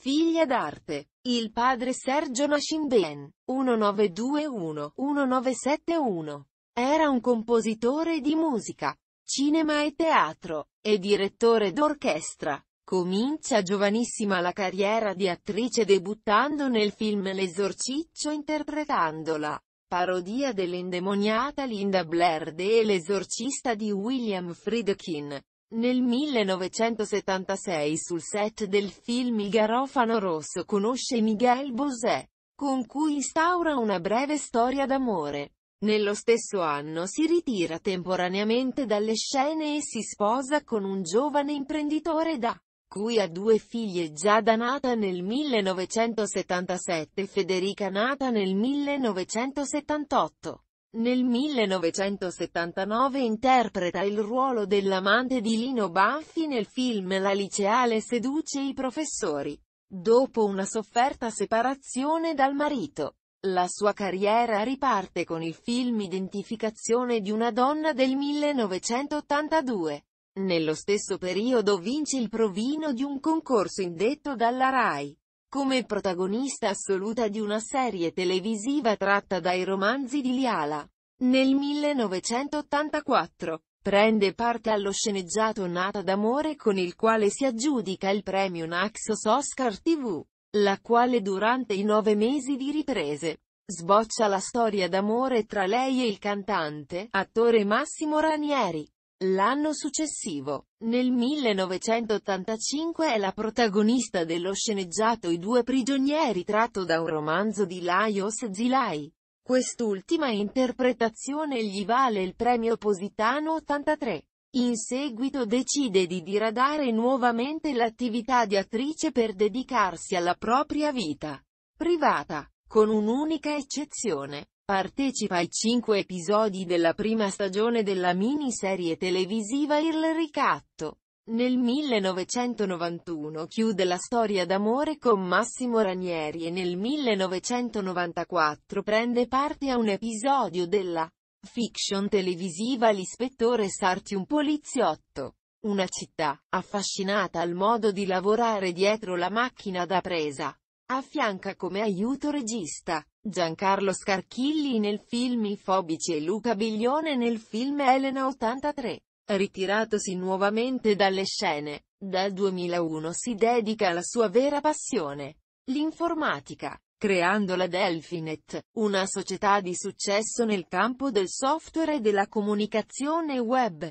Figlia d'arte. Il padre Sergio Nascimbien, 1921-1971, era un compositore di musica, cinema e teatro, e direttore d'orchestra. Comincia giovanissima la carriera di attrice debuttando nel film L'esorciccio interpretandola. Parodia dell'indemoniata Linda Blair de L'esorcista di William Friedkin. Nel 1976 sul set del film Il Garofano Rosso conosce Miguel Bosé, con cui instaura una breve storia d'amore. Nello stesso anno si ritira temporaneamente dalle scene e si sposa con un giovane imprenditore da cui ha due figlie Giada nata nel 1977 e Federica nata nel 1978. Nel 1979 interpreta il ruolo dell'amante di Lino Banfi nel film La liceale seduce i professori. Dopo una sofferta separazione dal marito, la sua carriera riparte con il film Identificazione di una donna del 1982. Nello stesso periodo vince il provino di un concorso indetto dalla RAI come protagonista assoluta di una serie televisiva tratta dai romanzi di Liala. Nel 1984, prende parte allo sceneggiato Nata d'amore con il quale si aggiudica il premio Naxos Oscar TV, la quale durante i nove mesi di riprese, sboccia la storia d'amore tra lei e il cantante, attore Massimo Ranieri. L'anno successivo, nel 1985 è la protagonista dello sceneggiato I due prigionieri tratto da un romanzo di Lajos Zilai. Quest'ultima interpretazione gli vale il premio Positano 83. In seguito decide di diradare nuovamente l'attività di attrice per dedicarsi alla propria vita privata, con un'unica eccezione. Partecipa ai cinque episodi della prima stagione della miniserie televisiva Il Ricatto. Nel 1991 chiude la storia d'amore con Massimo Ranieri e nel 1994 prende parte a un episodio della fiction televisiva L'ispettore Sarti un poliziotto. Una città, affascinata al modo di lavorare dietro la macchina da presa, Affianca come aiuto regista Giancarlo Scarchilli nel film I Fobici e Luca Biglione nel film Elena 83. Ritiratosi nuovamente dalle scene, dal 2001 si dedica alla sua vera passione, l'informatica, creando la Delfinet, una società di successo nel campo del software e della comunicazione web.